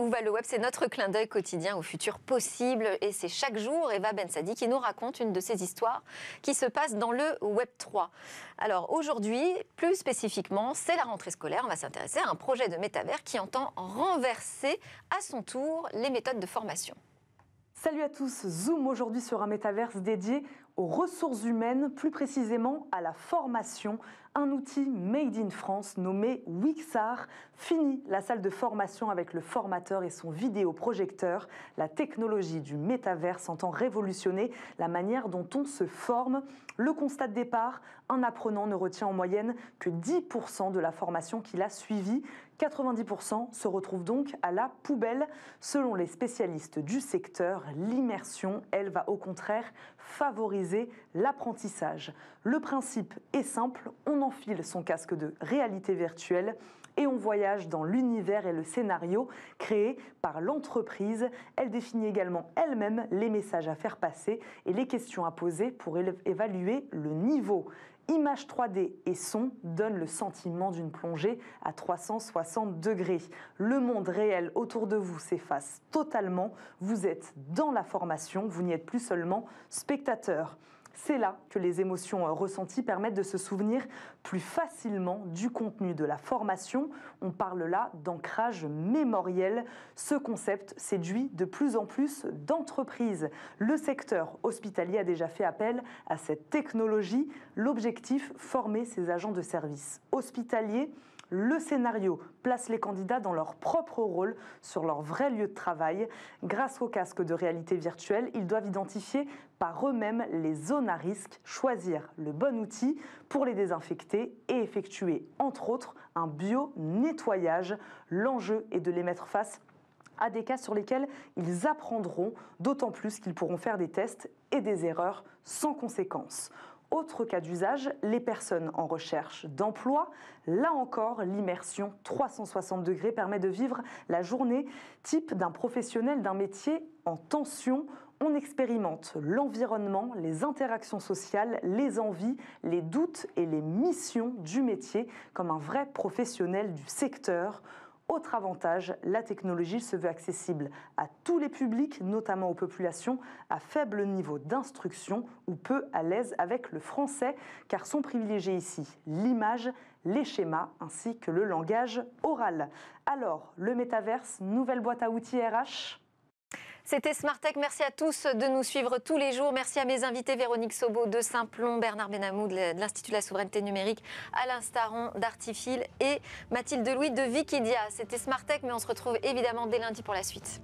Où va le web C'est notre clin d'œil quotidien au futur possible. Et c'est chaque jour Eva Ben Sadi qui nous raconte une de ces histoires qui se passe dans le Web 3. Alors aujourd'hui, plus spécifiquement, c'est la rentrée scolaire. On va s'intéresser à un projet de métavers qui entend renverser à son tour les méthodes de formation. Salut à tous, Zoom aujourd'hui sur un métaverse dédié aux ressources humaines, plus précisément à la formation, un outil made in France nommé Wixar. finit la salle de formation avec le formateur et son vidéoprojecteur. La technologie du métaverse entend révolutionner la manière dont on se forme. Le constat de départ, un apprenant ne retient en moyenne que 10% de la formation qu'il a suivie. 90% se retrouvent donc à la poubelle. Selon les spécialistes du secteur, l'immersion, elle va au contraire favoriser l'apprentissage. Le principe est simple, on enfile son casque de réalité virtuelle et on voyage dans l'univers et le scénario créé par l'entreprise. Elle définit également elle-même les messages à faire passer et les questions à poser pour évaluer le niveau. Image 3D et son donnent le sentiment d'une plongée à 360 degrés. Le monde réel autour de vous s'efface totalement. Vous êtes dans la formation, vous n'y êtes plus seulement spectateur. C'est là que les émotions euh, ressenties permettent de se souvenir plus facilement du contenu de la formation. On parle là d'ancrage mémoriel. Ce concept séduit de plus en plus d'entreprises. Le secteur hospitalier a déjà fait appel à cette technologie. L'objectif, former ses agents de service hospitaliers le scénario place les candidats dans leur propre rôle, sur leur vrai lieu de travail. Grâce au casque de réalité virtuelle, ils doivent identifier par eux-mêmes les zones à risque, choisir le bon outil pour les désinfecter et effectuer, entre autres, un bio-nettoyage. L'enjeu est de les mettre face à des cas sur lesquels ils apprendront, d'autant plus qu'ils pourront faire des tests et des erreurs sans conséquence. Autre cas d'usage, les personnes en recherche d'emploi. Là encore, l'immersion 360 degrés permet de vivre la journée type d'un professionnel d'un métier en tension. On expérimente l'environnement, les interactions sociales, les envies, les doutes et les missions du métier comme un vrai professionnel du secteur. Autre avantage, la technologie se veut accessible à tous les publics, notamment aux populations à faible niveau d'instruction ou peu à l'aise avec le français, car sont privilégiés ici l'image, les schémas ainsi que le langage oral. Alors, le métaverse, nouvelle boîte à outils RH c'était Smartech. Merci à tous de nous suivre tous les jours. Merci à mes invités Véronique Sobo de Saint-Plon, Bernard Benamou de l'Institut de la Souveraineté Numérique, Alain Staron d'Artifil et Mathilde Louis de Wikidia. C'était Smartech, mais on se retrouve évidemment dès lundi pour la suite.